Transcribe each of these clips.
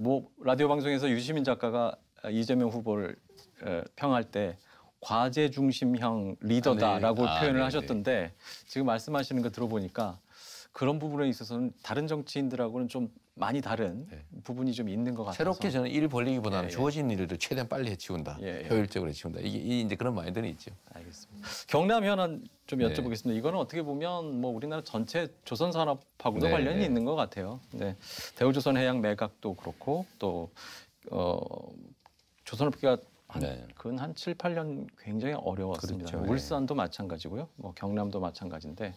뭐 라디오 방송에서 유시민 작가가 아, 이재명 후보를 평할 때 과제 중심형 아, 네. 리더다라고 아, 네. 표현을 네, 하셨던데 지금 말씀하시는 거 들어보니까 그런 부분에 있어서는 다른 정치인들하고는 좀 많이 다른 네. 부분이 좀 있는 것 같아요. 새롭게 저는 일 벌리기보다는 예, 예. 주어진 일을 최대한 빨리 해치운다. 예, 예. 효율적으로 해치운다. 이게 이제 그런 마인드는 있죠. 알겠습니다. 경남 현안 좀 네. 여쭤보겠습니다. 이거는 어떻게 보면 뭐 우리나라 전체 조선 산업하고도 네, 관련이 네. 있는 것 같아요. 네. 대우조선 해양 매각도 그렇고 또 어, 조선업계가 한, 네. 그건 한 7, 8년 굉장히 어려웠습니다. 그렇죠. 네. 울산도 마찬가지고요. 뭐 경남도 마찬가지인데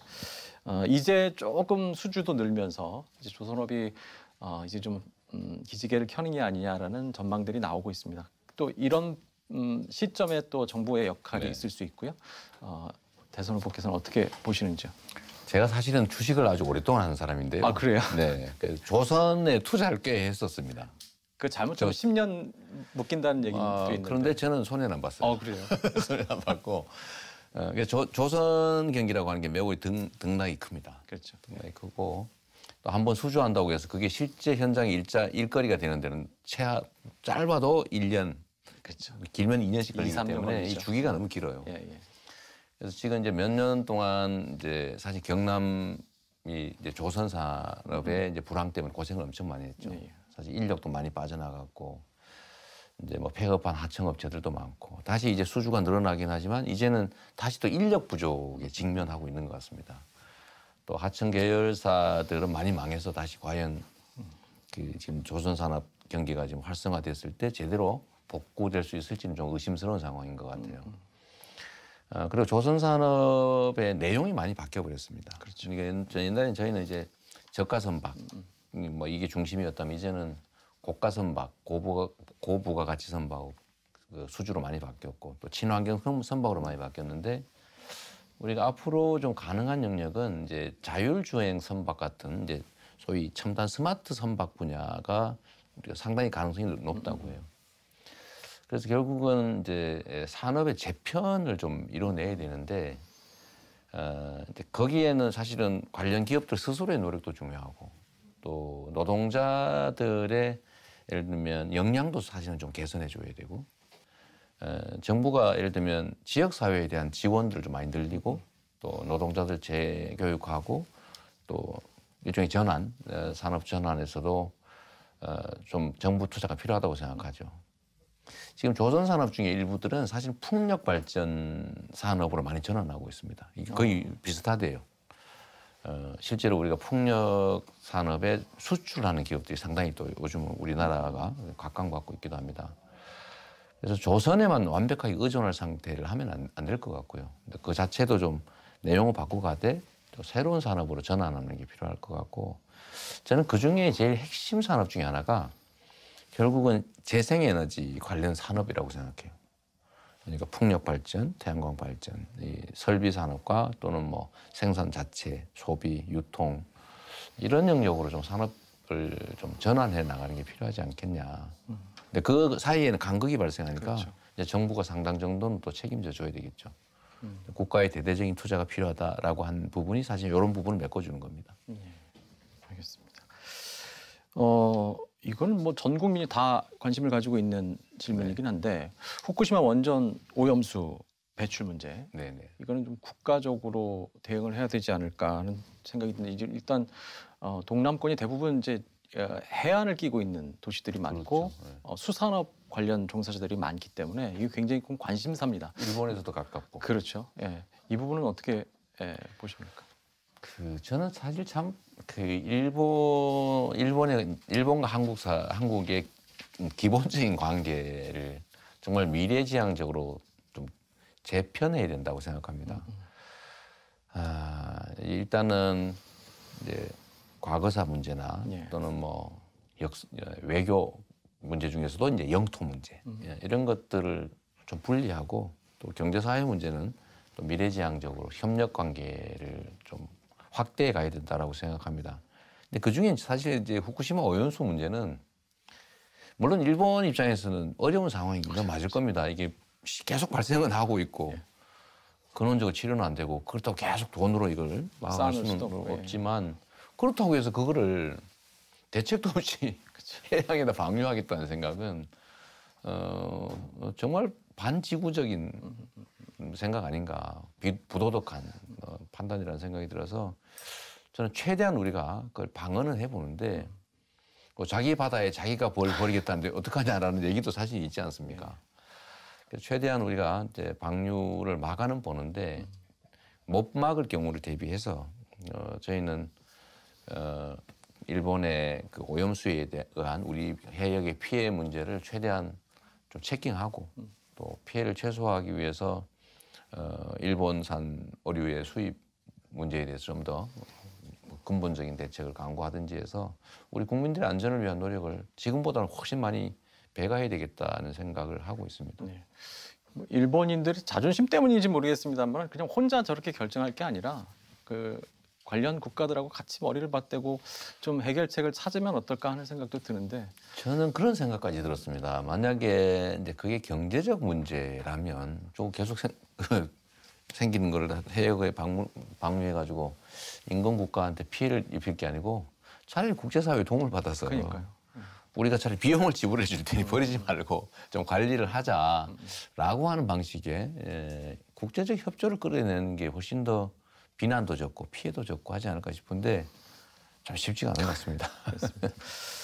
어, 이제 조금 수주도 늘면서 이제 조선업이 어, 이제 좀 음, 기지개를 켜는 게 아니냐라는 전망들이 나오고 있습니다. 또 이런 음, 시점에 또 정부의 역할이 네. 있을 수 있고요. 어, 대선 후보께서는 어떻게 보시는지요? 제가 사실은 주식을 아주 오랫동안 하는 사람인데요. 아 그래요? 네, 조선에 투자를 꽤 했었습니다. 그 잘못하면 10년 묶인다는 얘기도 아, 있는데. 그런데 저는 손해는 안 봤어요. 어, 그래요? 손해는 안 봤고. 어, 조, 조선 경기라고 하는 게 매우 등, 등락이 큽니다. 그렇죠. 등락이 크고 또 한 번 수주한다고 해서 그게 실제 현장 일자 일거리가 되는 데는 최하 짧아도 1년 그렇죠. 길면 2년씩 걸리기 2, 때문에 이 주기가 너무 길어요. 예, 예. 그래서 지금 이제 몇 년 동안 이제 사실 경남이 이제 조선 산업의 음. 이제 불황 때문에 고생을 엄청 많이 했죠. 예, 예. 사실 인력도 많이 빠져나갔고 이제 뭐 폐업한 하청업체들도 많고 다시 이제 수주가 늘어나긴 하지만 이제는 다시 또 인력 부족에 직면하고 있는 것 같습니다. 또 하청 계열사들은 많이 망해서 다시 과연 그 지금 조선산업 경기가 지금 활성화됐을 때 제대로 복구될 수 있을지는 좀 의심스러운 상황인 것 같아요. 어, 그리고 조선산업의 내용이 많이 바뀌어 버렸습니다. 그렇죠. 그러니까 옛날에 저희는 이제 저가 선박 음, 음. 음, 뭐 이게 중심이었다면 이제는 고가 선박, 고부가 고부가 가치 선박 그 수주로 많이 바뀌었고 또 친환경 선박으로 많이 바뀌었는데 우리가 앞으로 좀 가능한 영역은 이제 자율주행 선박 같은 이제 소위 첨단 스마트 선박 분야가 우리가 상당히 가능성이 높다고 해요. 그래서 결국은 이제 산업의 재편을 좀 이뤄내야 되는데 어, 거기에는 사실은 관련 기업들 스스로의 노력도 중요하고 또 노동자들의 예를 들면 역량도 사실은 좀 개선해 줘야 되고 어, 정부가 예를 들면 지역 사회에 대한 지원들을 좀 많이 늘리고 또 노동자들 재교육하고 또 일종의 전환 어, 산업 전환에서도 어, 좀 정부 투자가 필요하다고 생각하죠. 지금 조선 산업 중에 일부들은 사실 풍력 발전 산업으로 많이 전환하고 있습니다. 거의 비슷하대요. 어, 실제로 우리가 풍력 산업에 수출하는 기업들이 상당히 또 요즘 우리나라가 각광받고 있기도 합니다. 그래서 조선에만 완벽하게 의존할 상태를 하면 안 될것 안 같고요. 그 자체도 좀 내용을 바꾸가되 또 새로운 산업으로 전환하는 게 필요할 것 같고 저는 그 중에 제일 핵심 산업 중에 하나가 결국은 재생에너지 관련 산업이라고 생각해요. 그러니까 풍력 발전, 태양광 발전, 이 설비 산업과 또는 뭐 생산 자체, 소비, 유통 이런 영역으로 좀 산업을 좀 전환해 나가는 게 필요하지 않겠냐. 근데 그 사이에는 간극이 발생하니까 그렇죠. 이제 정부가 상당 정도는 또 책임져 줘야 되겠죠. 음. 국가의 대대적인 투자가 필요하다라고 한 부분이 사실 이런 부분을 메꿔주는 겁니다. 네, 알겠습니다. 어. 이거는뭐전 국민이 다 관심을 가지고 있는 질문이긴 네. 한데 후쿠시마 원전 오염수 배출 문제 네네. 네. 이거는 좀 국가적으로 대응을 해야 되지 않을까 하는 생각이 드는데 일단 어, 동남권이 대부분 이제 어, 해안을 끼고 있는 도시들이 많고 그렇죠. 네. 어, 수산업 관련 종사자들이 많기 때문에 이게 굉장히 큰 관심사입니다. 일본에서도 가깝고 그렇죠. 예. 이 부분은 어떻게 예, 보십니까? 그 저는 사실 참그 일본 일본의 일본과 한국사 한국의 음, 기본적인 관계를 정말 미래지향적으로 좀 재편해야 된다고 생각합니다. 아, 일단은 이제 과거사 문제나 예. 또는 뭐 역, 어, 외교 문제 중에서도 이제 영토 문제 음. 예, 이런 것들을 좀 분리하고 또 경제 사회 문제는 또 미래지향적으로 협력 관계를 좀 확대해 가야 된다라고 생각합니다. 근데 그 중에 사실 이제 후쿠시마 오염수 문제는 물론 일본 입장에서는 어려운 상황이긴 맞을 겁니다. 이게 계속 발생은 하고 있고 예. 근원적으로 치료는 안 되고 그렇다고 계속 돈으로 이걸 막을 수는 예. 없지만 그렇다고 해서 그거를 대책도 없이 해양에다 방류하겠다는 생각은 어, 어, 정말 반지구적인 생각 아닌가 부도덕한 판단이라는 생각이 들어서 저는 최대한 우리가 그걸 방어는 해보는데 뭐 자기 바다에 자기가 벌 버리겠다는데 어떡하냐라는 얘기도 사실 있지 않습니까? 네. 그래서 최대한 우리가 이제 방류를 막아는 보는데 못 막을 경우를 대비해서 어, 저희는 어, 일본의 그 오염수에 대한 우리 해역의 피해 문제를 최대한 좀 체킹하고 또 피해를 최소화하기 위해서 어, 일본산 어류의 수입 문제에 대해서 좀 더 근본적인 대책을 강구하든지 해서 우리 국민들의 안전을 위한 노력을 지금보다는 훨씬 많이 배가해야 되겠다는 생각을 하고 있습니다. 네. 뭐 일본인들이 자존심 때문인지 모르겠습니다만 그냥 혼자 저렇게 결정할 게 아니라 그 관련 국가들하고 같이 머리를 맞대고 좀 해결책을 찾으면 어떨까 하는 생각도 드는데 저는 그런 생각까지 들었습니다. 만약에 이제 그게 경제적 문제라면 좀 계속 생, 생기는 거를 해외에 방문, 방문해가지고 인권 국가한테 피해를 입힐 게 아니고 차라리 국제사회 도움을 받아서 우리가 차라리 비용을 지불해 줄 테니 버리지 말고 좀 관리를 하자라고 하는 방식에 예, 국제적 협조를 끌어내는 게 훨씬 더 비난도 적고 피해도 적고 하지 않을까 싶은데 참 쉽지가 않은 것 같습니다.